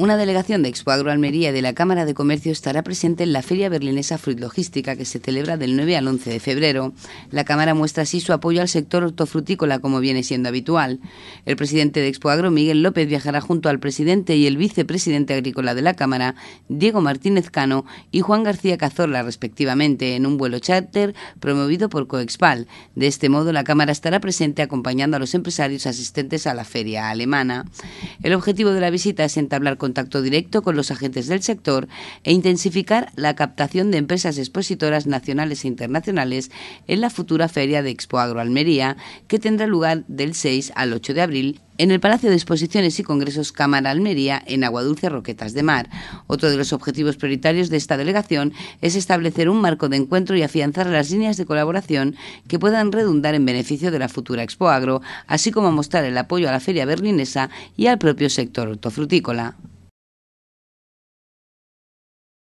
una delegación de Expoagro Almería de la Cámara de Comercio estará presente en la Feria Berlinesa Fruit Logística que se celebra del 9 al 11 de febrero. La Cámara muestra así su apoyo al sector hortofrutícola como viene siendo habitual. El presidente de Expoagro, Miguel López, viajará junto al presidente y el vicepresidente agrícola de la Cámara, Diego Martínez Cano y Juan García Cazorla, respectivamente, en un vuelo charter promovido por Coexpal. De este modo, la Cámara estará presente acompañando a los empresarios asistentes a la feria alemana. El objetivo de la visita es entablar con contacto directo con los agentes del sector e intensificar la captación de empresas expositoras nacionales e internacionales en la futura feria de Expo Agro Almería, que tendrá lugar del 6 al 8 de abril en el Palacio de Exposiciones y Congresos Cámara Almería en Aguadulce Roquetas de Mar. Otro de los objetivos prioritarios de esta delegación es establecer un marco de encuentro y afianzar las líneas de colaboración que puedan redundar en beneficio de la futura Expo Agro, así como mostrar el apoyo a la feria berlinesa y al propio sector hortofrutícola.